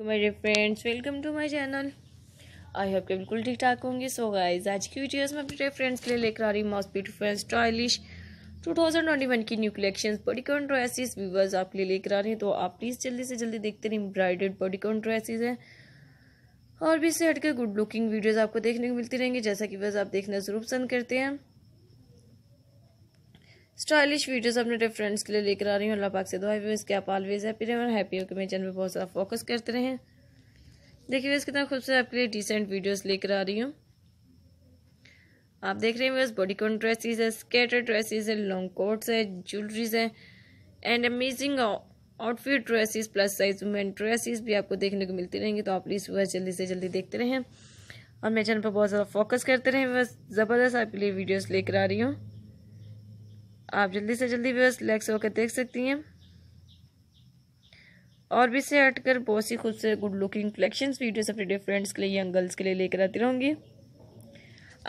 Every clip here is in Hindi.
to my dear friends welcome to my channel I hope के बिल्कुल ठीक ठाक होंगे सो गाइस आज की वीडियोस में अपने फ्रेंड्स के लिए लेकर आ रही हूँ मॉस्ट ब्यूटी फ्रेंड्स स्टाइलिश 2021 की new collection bodycon dresses viewers आपके लिए लेकर आ रहे हैं तो आप प्लीज़ जल्दी से जल्दी देखते रहें ब्राइडेड बॉडी कॉन ड्रेसिस हैं और भी इससे हटकर गुड लुकिंग वीडियोज़ आपको देखने को मिलती रहेंगी जैसा कि बस आप देखना ज़रूर पसंद करते हैं स्टाइलिश वीडियोस अपने अपने फ्रेंड्स के लिए लेकर आ रही हूँ अल्लाह पाक से दुआ व्यवर्स के आप ऑलवेज हैप्पी रहें और हैप्पी हो कि मेरे चैनल पर बहुत ज़्यादा फोकस करते रहें देखिए व्यवस्था कितना खूबसूरत आपके लिए डिसेंट वीडियोज़ लेकर आ रही हूँ आप देख रहे हैं व्यवर्स बॉडीकॉन ड्रेसिस है स्केटर ड्रेसिस है लॉन्ग कोट्स है ज्वेलरीज है and amazing outfit dresses plus size women dresses भी आपको देखने को मिलती रहेंगी तो आप प्लीज़ व्यवर्स जल्दी से जल्दी देखते रहें और मेरे चैनल पर बहुत ज़्यादा फोकस करते रहें बस ज़बरदस्त आपके लिए वीडियोज़ लेकर आ रही हूँ आप जल्दी से जल्दी व्यवर्स लेग्स होकर देख सकती हैं और भी से हटकर बहुत सी खुद से गुड लुकिंग कलेक्शंस वीडियोस अपने फ्रेंड्स के लिए यंग गर्ल्स के लिए लेकर आती रहूँगी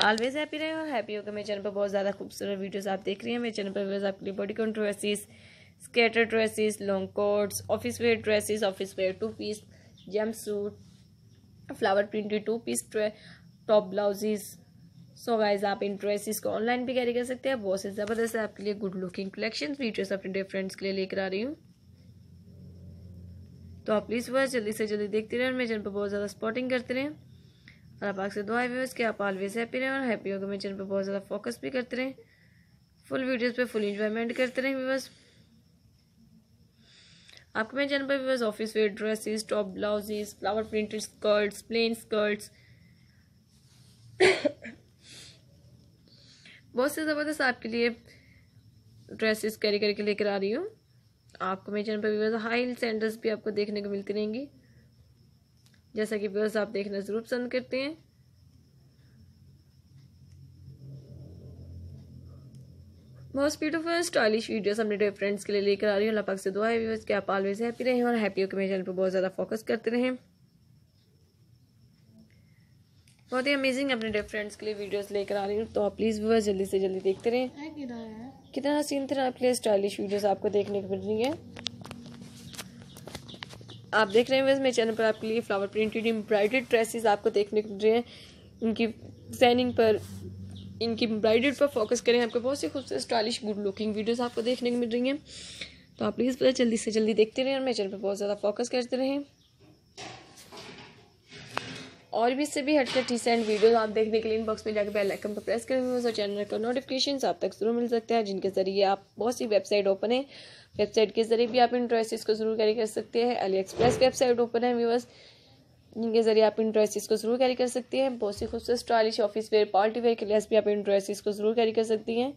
ऑलवेज हैप्पी रहे और हैप्पी होकर मेरे चैनल पर बहुत ज़्यादा खूबसूरत वीडियोस आप देख रही हैं मेरे चैनल पर वीडियोज़ आपके लिए bodycon dresses skater dresses long coats office wear dresses office wear two piece jumpsuit flower printed two piece top blouses so guys आप इन ड्रेसिस को ऑनलाइन भी कैरी कर सकते हैं बहुत से ज़बरदस्त है आपके लिए गुड लुकिंग कलेक्शन भी ड्रेस अपने डे फ्रेंड्स के लिए लेकर आ रही हूँ तो आप प्लीज़ बस जल्दी से जल्दी देखते रहें मेरे चैनल पर बहुत ज़्यादा स्पॉटिंग करते रहें और आप आपसे दुआ व्यूवर्स कि आप ऑलवेज हैप्पी रहें और हैप्पी होकर मेरे चैनल पर बहुत ज़्यादा फोकस भी करते रहें फुल वीडियोज़ पर फुल इंजॉयमेंट करते रहें व्यूवर्स आपके मेरे चैनल पर viewers office wear dresses top blouses flower printed skirts plain skirts बहुत से ज़बरदस्त आपके लिए ड्रेसेस कैरी करके लेकर आ रही हूँ आपको मेरे चैनल पर व्यूअर्स हाई हिल सैंडल्स भी आपको देखने को मिलती रहेंगी जैसा कि व्यूअर्स आप देखना ज़रूर पसंद करते हैं मोस्ट ब्यूटीफुल स्टाइलिश वीडियोस अपने डे फ्रेंड्स के लिए लेकर आ रही हूँ अल्लाह से दुआ है व्यूअर्स कि आप ऑलवेज हैप्पी रहें और हैप्पी होकर मेरे चैनल पर बहुत ज़्यादा फोकस करते रहें बहुत ही अमेजिंग अपने डियर फ्रेंड्स के लिए वीडियोस लेकर आ रही हूँ तो आप प्लीज़ व्यूअर्स जल्दी से जल्दी देखते रहें कितना हसीन तरह आपके लिए स्टाइलिश वीडियोस आपको देखने को मिल रही है आप देख रहे हैं वैसे मेरे चैनल पर आपके लिए फ्लावर प्रिंटेड एम्ब्रॉयडेड ड्रेसेस आपको देखने को मिल रही हैं इनकी डिजाइनिंग पर इनकी एम्ब्रॉयडेड पर फोकस करें आपको बहुत सी खूबसूरत स्टाइलिश गुड लुकिंग वीडियोज आपको देखने को मिल रही हैं तो आप प्लीज़ जल्दी से जल्दी देखते रहें और मेरे चैनल पर बहुत ज़्यादा फोकस करते रहें और भी इससे भी हटकर टी एंड आप देखने के लिए इनबॉक्स में जाकर बेल आइकन पर प्रेस करें और चैनल का नोटिफिकेशन आप तक जरूर मिल सकते हैं जिनके ज़रिए आप बहुत सी वेबसाइट ओपन है वेबसाइट के ज़रिए भी आप इन ड्रेसेस को जरूर कैरी कर सकते हैं अली एक्सप्रेस वेबसाइट ओपन है व्यूवर्स जिनके ज़रिए आप इन ड्रेसेस को जरूर कैरी कर सकते हैं बहुत सी खूबसूरत stylish office wear party wear के लिए भी आप इन ड्रेसेस को जरूर कैरी कर सकती हैं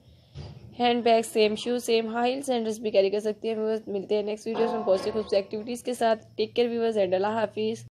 hand bag same shoes same high sandals भी कैरी कर सकती हैं व्यूवर्स मिलते हैं नेक्स्ट वीडियोस में बहुत सी खूबसूरत एक्टिविटीज़ के साथ टेक केयर व्यूवर्स एंड अल्लाह हाफिज़